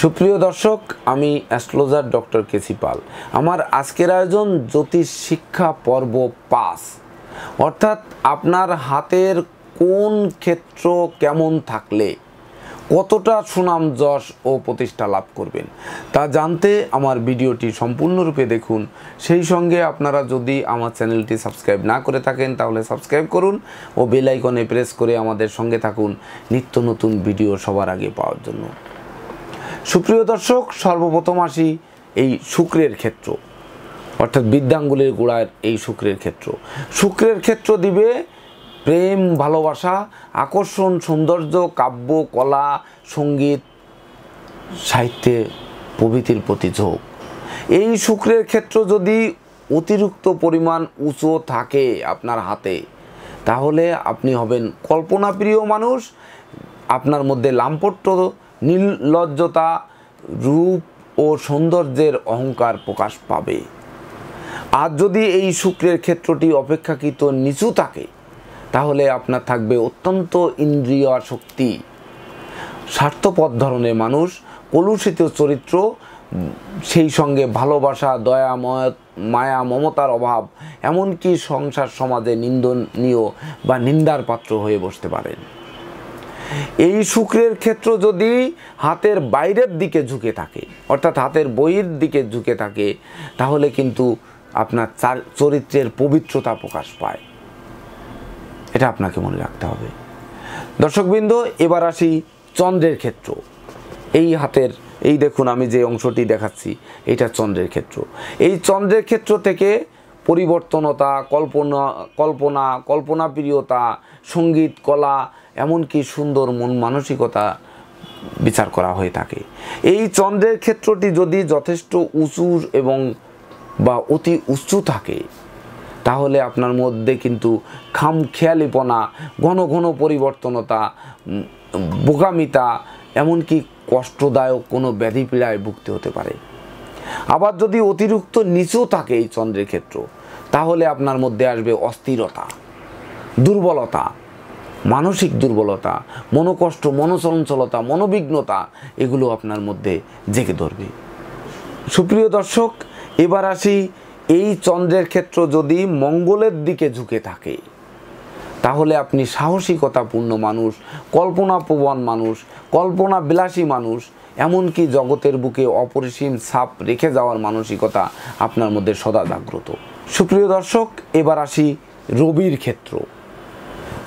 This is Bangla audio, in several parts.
সুপ্রিয় দর্শক আমি অ্যাস্ট্রোলজার ডক্টর কেসি পাল আমার আজকের আয়োজন জ্যোতিষ শিক্ষা পর্ব পাস অর্থাৎ আপনার হাতের কোন ক্ষেত্র কেমন থাকলে কতটা সুনাম যশ ও প্রতিষ্ঠা লাভ করবেন তা জানতে আমার ভিডিওটি সম্পূর্ণরূপে দেখুন সেই সঙ্গে আপনারা যদি আমার চ্যানেলটি সাবস্ক্রাইব না করে থাকেন তাহলে সাবস্ক্রাইব করুন ও বেলাইকনে প্রেস করে আমাদের সঙ্গে থাকুন নিত্য নতুন ভিডিও সবার আগে পাওয়ার জন্য সুপ্রিয় দর্শক সর্বপ্রথম আসি এই শুক্রের ক্ষেত্র অর্থাৎ বিদ্যাঙ্গুলির গোড়ার এই শুক্রের ক্ষেত্র শুক্রের ক্ষেত্র দিবে প্রেম ভালোবাসা আকর্ষণ সৌন্দর্য কাব্য কলা সঙ্গীত সাহিত্যে প্রভৃতির প্রতি ঝোঁক এই শুক্রের ক্ষেত্র যদি অতিরিক্ত পরিমাণ উঁচু থাকে আপনার হাতে তাহলে আপনি হবেন কল্পনাপ্রিয় মানুষ আপনার মধ্যে লাম্পট্য নির্লজ্জতা রূপ ও সৌন্দর্যের অহংকার প্রকাশ পাবে আর যদি এই শুক্রের ক্ষেত্রটি অপেক্ষাকৃত নিচু থাকে তাহলে আপনার থাকবে অত্যন্ত ইন্দ্রিয় শক্তি স্বার্থপদ ধরনের মানুষ কলুষিত চরিত্র সেই সঙ্গে ভালোবাসা দয়া মায়া মমতার অভাব এমনকি সংসার সমাজে নিন্দনীয় বা নিন্দার পাত্র হয়ে বসতে পারেন এই শুক্রের ক্ষেত্র যদি হাতের বাইরের দিকে ঝুঁকে থাকে অর্থাৎ হাতের বইয়ের দিকে ঝুঁকে থাকে তাহলে কিন্তু আপনার চরিত্রের পবিত্রতা প্রকাশ পায় এটা আপনাকে মনে রাখতে হবে দর্শকবৃন্দ এবার আসি চন্দ্রের ক্ষেত্র এই হাতের এই দেখুন আমি যে অংশটি দেখাচ্ছি এটা চন্দ্রের ক্ষেত্র এই চন্দ্রের ক্ষেত্র থেকে পরিবর্তনতা কল্পনা কল্পনা কল্পনাপ্রিয়তা সঙ্গীত কলা এমনকি সুন্দর মন মানসিকতা বিচার করা হয়ে থাকে এই চন্দ্রের ক্ষেত্রটি যদি যথেষ্ট উঁচু এবং বা অতি উঁচু থাকে তাহলে আপনার মধ্যে কিন্তু খাম খেয়ালিপনা ঘন ঘন পরিবর্তনতা বোকামিতা এমনকি কষ্টদায়ক কোনো ব্যাধি পীড়ায় ভুগতে হতে পারে আবার যদি অতিরিক্ত নিচু থাকে এই চন্দ্রের ক্ষেত্র তাহলে আপনার মধ্যে আসবে অস্থিরতা দুর্বলতা মানসিক দুর্বলতা মনোকষ্ট মনোচঞ্চলতা মনোবিঘ্নতা এগুলো আপনার মধ্যে জেগে ধরবে সুপ্রিয় দর্শক এবার আসি এই চন্দ্রের ক্ষেত্র যদি মঙ্গলের দিকে ঝুঁকে থাকে তাহলে আপনি সাহসিকতাপূর্ণ মানুষ কল্পনাপ্রবণ মানুষ কল্পনা বিলাসী মানুষ এমনকি জগতের বুকে অপরিসীম ছাপ রেখে যাওয়ার মানসিকতা আপনার মধ্যে সদা জাগ্রত সুপ্রিয় দর্শক এবার আসি রবির ক্ষেত্র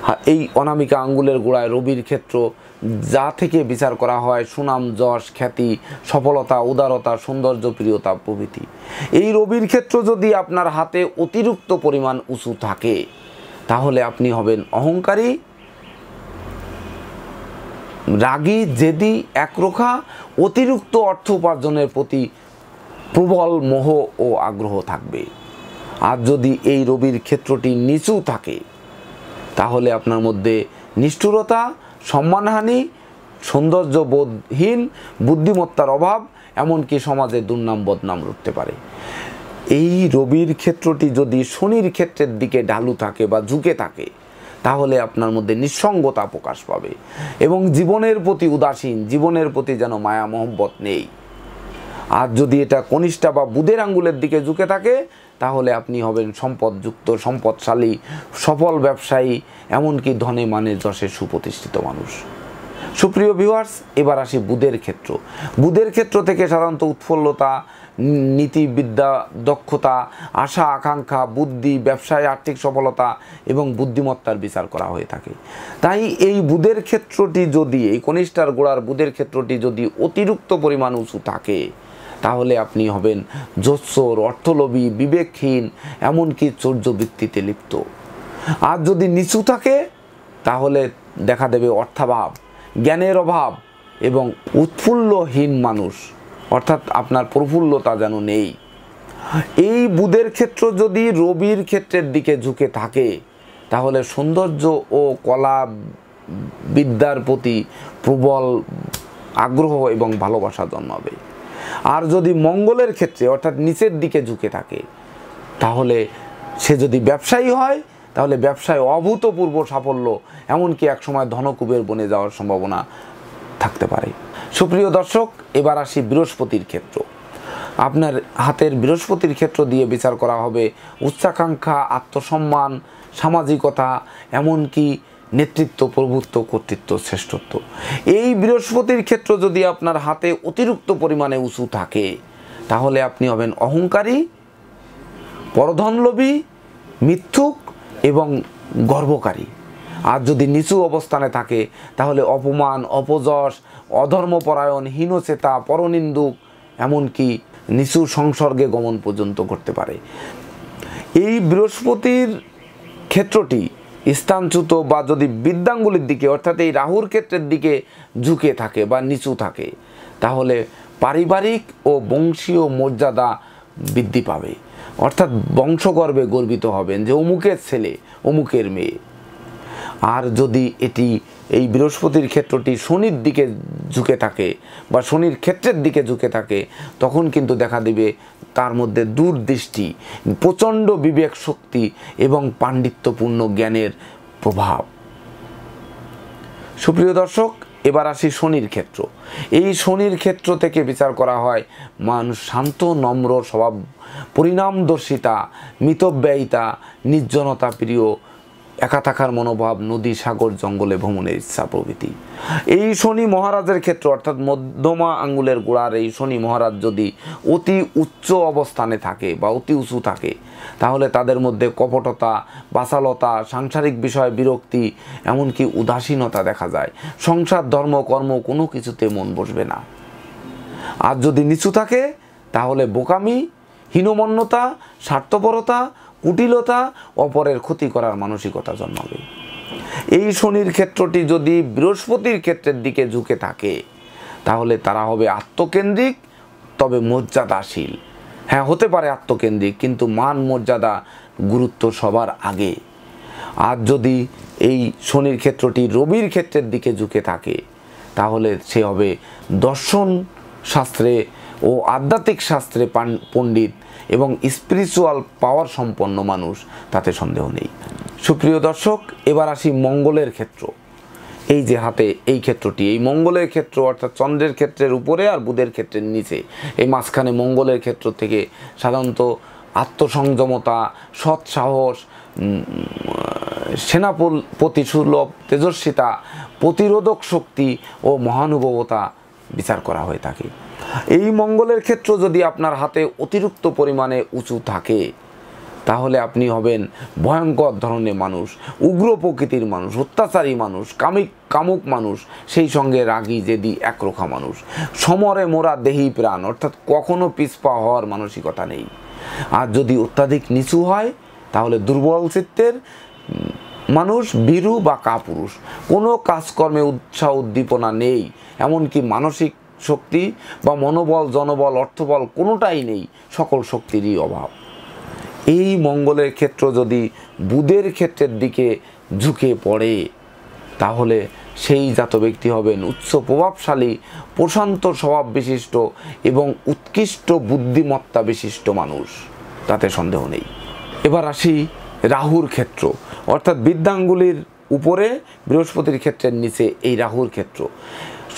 হ্যাঁ, এই অনামিকা আঙ্গুলের গোড়ায় রবির ক্ষেত্র যা থেকে বিচার করা হয় সুনাম যশ খ্যাতি সফলতা উদারতা সৌন্দর্য প্রিয়তা প্রভৃতি এই রবির ক্ষেত্র যদি আপনার হাতে অতিরিক্ত পরিমাণ উঁচু থাকে তাহলে আপনি হবেন অহংকারী রাগী জেদি একরোখা অতিরিক্ত অর্থ উপার্জনের প্রতি প্রবল মোহ ও আগ্রহ থাকবে আর যদি এই রবির ক্ষেত্রটি নিচু থাকে তাহলে আপনার মধ্যে নিষ্ঠুরতা সম্মানহানি সৌন্দর্য বোধহীন বুদ্ধিমত্তার অভাব এমনকি সমাজে দুর্নাম বদনাম উঠতে পারে এই রবির ক্ষেত্রটি যদি শনির ক্ষেত্রের দিকে ঢালু থাকে বা ঝুঁকে থাকে তাহলে আপনার মধ্যে নিঃসঙ্গতা প্রকাশ পাবে এবং জীবনের প্রতি উদাসীন জীবনের প্রতি যেন মায়া মহব্বত নেই আর যদি এটা কনিষ্ঠা বা বুধের আঙ্গুলের দিকে ঝুঁকে থাকে তাহলে আপনি হবেন সম্পদযুক্ত সম্পদশালী সফল ব্যবসায়ী এমনকি ধনে মানে যশে সুপ্রতিষ্ঠিত মানুষ সুপ্রিয় ভিউয়ার্স এবার আসি বুধের ক্ষেত্র বুধের ক্ষেত্র থেকে সাধারণত উৎফুল্লতা নীতিবিদ্যা দক্ষতা আশা আকাঙ্ক্ষা বুদ্ধি ব্যবসায় আর্থিক সফলতা এবং বুদ্ধিমত্তার বিচার করা হয়ে থাকে তাই এই বুধের ক্ষেত্রটি যদি এই কনিষ্ঠার গোড়ার বুধের ক্ষেত্রটি যদি অতিরিক্ত পরিমাণ উঁচু থাকে তাহলে আপনি হবেন জোৎসর অর্থলোভী বিবেকহীন এমনকি চর্যবৃত্তিতে লিপ্ত আর যদি নিচু থাকে তাহলে দেখা দেবে অর্থাভাব জ্ঞানের অভাব এবং উৎফুল্লহীন মানুষ অর্থাৎ আপনার প্রফুল্লতা যেন নেই এই বুধের ক্ষেত্র যদি রবির ক্ষেত্রের দিকে ঝুঁকে থাকে তাহলে সৌন্দর্য ও কলা বিদ্যার প্রতি প্রবল আগ্রহ এবং ভালোবাসা জন্মাবে আর যদি মঙ্গলের ক্ষেত্রে অর্থাৎ নিচের দিকে ঝুঁকে থাকে তাহলে সে যদি ব্যবসায়ী হয় তাহলে ব্যবসায় অভূতপূর্ব সাফল্য এমনকি একসময় ধনকুবের বনে যাওয়ার সম্ভাবনা থাকতে পারে সুপ্রিয় দর্শক এবার আসি বৃহস্পতির ক্ষেত্র আপনার হাতের বৃহস্পতির ক্ষেত্র দিয়ে বিচার করা হবে উচ্চাকাঙ্ক্ষা আত্মসম্মান সামাজিকতা এমনকি নেতৃত্ব প্রভুত্ব কর্তৃত্ব শ্রেষ্ঠত্ব এই বৃহস্পতির ক্ষেত্র যদি আপনার হাতে অতিরিক্ত পরিমাণে উঁচু থাকে তাহলে আপনি হবেন অহংকারী পরধনলোভী মিথ্যুক এবং গর্বকারী আর যদি নিচু অবস্থানে থাকে তাহলে অপমান অপযশ অধর্মপরায়ণ হীনচেতা পরনিন্দুক এমনকি নিচু সংসর্গে গমন পর্যন্ত করতে পারে এই বৃহস্পতির ক্ষেত্রটি স্থানচ্যুত বা যদি বিদ্যাঙ্গুলির দিকে অর্থাৎ এই রাহুর ক্ষেত্রের দিকে ঝুঁকে থাকে বা নিচু থাকে তাহলে পারিবারিক ও বংশীয় মর্যাদা বৃদ্ধি পাবে অর্থাৎ বংশগর্বে গর্বিত হবেন যে অমুকের ছেলে অমুকের মেয়ে আর যদি এটি এই বৃহস্পতির ক্ষেত্রটি শনির দিকে ঝুঁকে থাকে বা শনির ক্ষেত্রের দিকে ঝুঁকে থাকে তখন কিন্তু দেখা দিবে তার মধ্যে দূরদৃষ্টি প্রচণ্ড বিবেক শক্তি এবং পাণ্ডিত্যপূর্ণ জ্ঞানের প্রভাব সুপ্রিয় দর্শক এবার আসি শনির ক্ষেত্র এই শনির ক্ষেত্র থেকে বিচার করা হয় মানুষ শান্ত নম্র স্বভাব পরিণামদর্শিতা মিতব্যয়িতা নির্জনতা প্রিয় একা থাকার মনোভাব নদী সাগর জঙ্গলে ভ্রমণের ইচ্ছা প্রভৃতি এই শনি মহারাজের ক্ষেত্রে অর্থাৎ মধ্যমা আঙ্গুলের গোড়ার এই শনি মহারাজ যদি অতি উচ্চ অবস্থানে থাকে বা অতি উঁচু থাকে তাহলে তাদের মধ্যে কপটতা বাসালতা সাংসারিক বিষয় বিরক্তি এমনকি উদাসীনতা দেখা যায় সংসার ধর্ম কর্ম কোনো কিছুতে মন বসবে না আর যদি নিচু থাকে তাহলে বোকামি হীনমন্যতা স্বার্থপরতা কুটিলতা অপরের ক্ষতি করার মানসিকতা জন্মাবে এই শনির ক্ষেত্রটি যদি বৃহস্পতির ক্ষেত্রের দিকে ঝুঁকে থাকে তাহলে তারা হবে আত্মকেন্দ্রিক তবে মর্যাদাশীল হ্যাঁ হতে পারে আত্মকেন্দ্রিক কিন্তু মান মর্যাদা গুরুত্ব সবার আগে আর যদি এই শনির ক্ষেত্রটি রবির ক্ষেত্রের দিকে ঝুঁকে থাকে তাহলে সে হবে দর্শন শাস্ত্রে ও আধ্যাত্মিক শাস্ত্রে পণ্ডিত এবং স্পিরিচুয়াল পাওয়ার সম্পন্ন মানুষ তাতে সন্দেহ নেই সুপ্রিয় দর্শক এবার আসি মঙ্গলের ক্ষেত্র এই যে হাতে এই ক্ষেত্রটি এই মঙ্গলের ক্ষেত্র অর্থাৎ চন্দ্রের ক্ষেত্রের উপরে আর বুধের ক্ষেত্রের নিচে এই মাঝখানে মঙ্গলের ক্ষেত্র থেকে সাধারণত আত্মসংযমতা সৎ সাহস সেনাপুল প্রতিসুলভ তেজস্বিতা প্রতিরোধক শক্তি ও মহানুভবতা বিচার করা হয়ে থাকে এই মঙ্গলের ক্ষেত্র যদি আপনার হাতে অতিরিক্ত পরিমাণে উঁচু থাকে তাহলে আপনি হবেন ভয়ঙ্কর ধরনের মানুষ উগ্র প্রকৃতির মানুষ অত্যাচারী মানুষ কামিক কামুক মানুষ সেই সঙ্গে রাগী জেদি একরোখা মানুষ সমরে মোরা দেহি প্রাণ অর্থাৎ কখনো পিছপা হওয়ার মানসিকতা নেই আর যদি অত্যাধিক নিচু হয় তাহলে দুর্বল চিত্তের মানুষ বীরু বা কাপুরুষ কোনো কাজকর্মে উৎসাহ উদ্দীপনা নেই এমনকি মানসিক শক্তি বা মনোবল জনবল অর্থবল কোনোটাই নেই সকল শক্তিরই অভাব এই মঙ্গলের ক্ষেত্র যদি বুধের ক্ষেত্রের দিকে ঝুঁকে পড়ে তাহলে সেই জাত ব্যক্তি হবেন উচ্চ প্রভাবশালী প্রশান্ত স্বভাব বিশিষ্ট এবং উৎকৃষ্ট বুদ্ধিমত্তা বিশিষ্ট মানুষ তাতে সন্দেহ নেই এবার আসি রাহুর ক্ষেত্র অর্থাৎ বিদ্যাঙ্গুলির উপরে বৃহস্পতির ক্ষেত্রের নিচে এই রাহুর ক্ষেত্র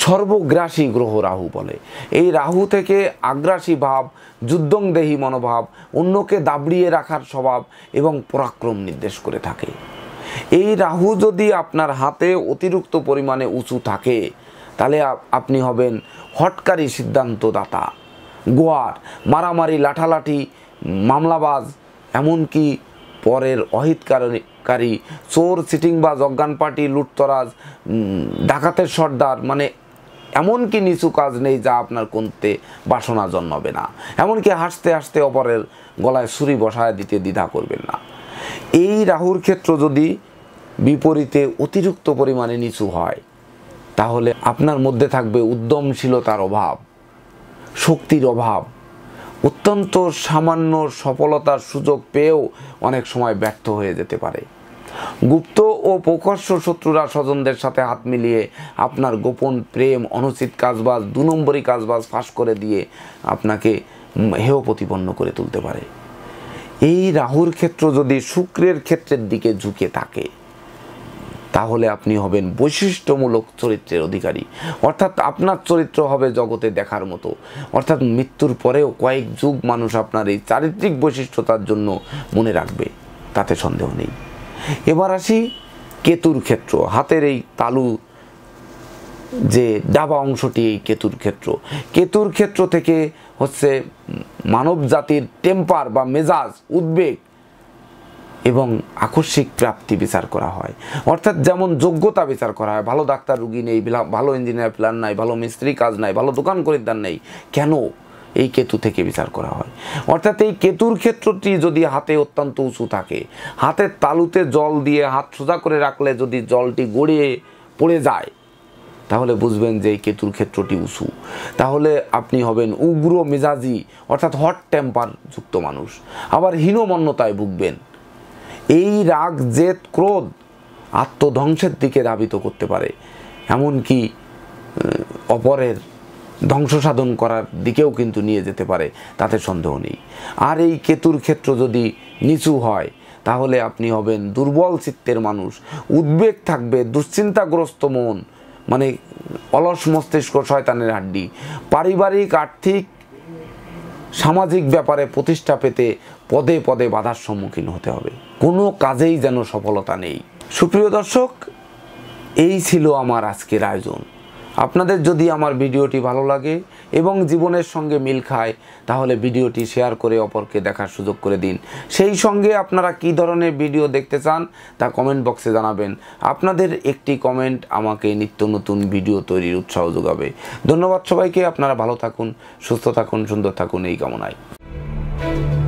সর্বগ্রাসী গ্রহ রাহু বলে এই রাহু থেকে আগ্রাসী ভাব যুদ্ধংদেহী মনোভাব অন্যকে দাবড়িয়ে রাখার স্বভাব এবং পরাক্রম নির্দেশ করে থাকে এই রাহু যদি আপনার হাতে অতিরিক্ত পরিমাণে উঁচু থাকে তাহলে আপনি হবেন হটকারী সিদ্ধান্তদাতা গোয়ার মারামারি লাঠালাঠি মামলাবাজ এমনকি পরের অহিত কারণে চোর সিটিংবাজ অজ্ঞান পার্টি লুটতরাজ ডাকাতের সর্দার মানে এমনকি নিচু কাজ নেই যা আপনার কোনতে বাসনা জন্মাবে না এমনকি হাসতে হাসতে অপরের গলায় ছুরি বসায় দিতে দ্বিধা করবেন না এই রাহুর ক্ষেত্র যদি বিপরীতে অতিরিক্ত পরিমাণে নিচু হয় তাহলে আপনার মধ্যে থাকবে উদ্যমশীলতার অভাব শক্তির অভাব অত্যন্ত সামান্য সফলতার সুযোগ পেয়েও অনেক সময় ব্যর্থ হয়ে যেতে পারে গুপ্ত ও প্রকাশ্য শত্রুরা স্বজনদের সাথে হাত মিলিয়ে আপনার গোপন প্রেম অনুচিত কাজবাজ দু নম্বরই কাজবাজ ফাঁস করে দিয়ে আপনাকে হেয় প্রতিপন্ন করে তুলতে পারে এই রাহুর ক্ষেত্র যদি শুক্রের ক্ষেত্রের দিকে ঝুঁকে থাকে তাহলে আপনি হবেন বৈশিষ্ট্যমূলক চরিত্রের অধিকারী অর্থাৎ আপনার চরিত্র হবে জগতে দেখার মতো অর্থাৎ মৃত্যুর পরেও কয়েক যুগ মানুষ আপনার এই চারিত্রিক বৈশিষ্ট্যতার জন্য মনে রাখবে তাতে সন্দেহ নেই এবার আসি কেতুর ক্ষেত্র হাতের এই তালু যে ডাবা অংশটি এই কেতুর ক্ষেত্র কেতুর ক্ষেত্র থেকে হচ্ছে মানব জাতির টেম্পার বা মেজাজ উদ্বেগ এবং আকস্মিক প্রাপ্তি বিচার করা হয় অর্থাৎ যেমন যোগ্যতা বিচার করা হয় ভালো ডাক্তার রুগী নেই ভালো ইঞ্জিনিয়ার প্ল্যান নাই ভালো মিস্ত্রি কাজ নাই ভালো দোকান খরিদ্দার নেই কেন এই কেতু থেকে বিচার করা হয় অর্থাৎ এই কেতুর ক্ষেত্রটি যদি হাতে অত্যন্ত উঁচু থাকে হাতের তালুতে জল দিয়ে হাত সোজা করে রাখলে যদি জলটি গড়িয়ে পড়ে যায় তাহলে বুঝবেন যে এই কেতুর ক্ষেত্রটি উঁচু তাহলে আপনি হবেন উগ্র মেজাজি অর্থাৎ হট টেম্পার যুক্ত মানুষ আবার হীনমন্যতায় ভুগবেন এই রাগ জেদ ক্রোধ আত্মধ্বংসের দিকে ধাবিত করতে পারে এমনকি অপরের ধ্বংস সাধন করার দিকেও কিন্তু নিয়ে যেতে পারে তাতে সন্দেহ নেই আর এই কেতুর ক্ষেত্র যদি নিচু হয় তাহলে আপনি হবেন দুর্বল চিত্তের মানুষ উদ্বেগ থাকবে দুশ্চিন্তাগ্রস্ত মন মানে অলস মস্তিষ্ক শয়তানের হাড্ডি পারিবারিক আর্থিক সামাজিক ব্যাপারে প্রতিষ্ঠা পেতে পদে পদে বাধার সম্মুখীন হতে হবে কোনো কাজেই যেন সফলতা নেই সুপ্রিয় দর্শক এই ছিল আমার আজকের আয়োজন আপনাদের যদি আমার ভিডিওটি ভালো লাগে এবং জীবনের সঙ্গে মিল খায় তাহলে ভিডিওটি শেয়ার করে অপরকে দেখার সুযোগ করে দিন সেই সঙ্গে আপনারা কি ধরনের ভিডিও দেখতে চান তা কমেন্ট বক্সে জানাবেন আপনাদের একটি কমেন্ট আমাকে নিত্য নতুন ভিডিও তৈরির উৎসাহ যোগাবে ধন্যবাদ সবাইকে আপনারা ভালো থাকুন সুস্থ থাকুন সুন্দর থাকুন এই কামনায়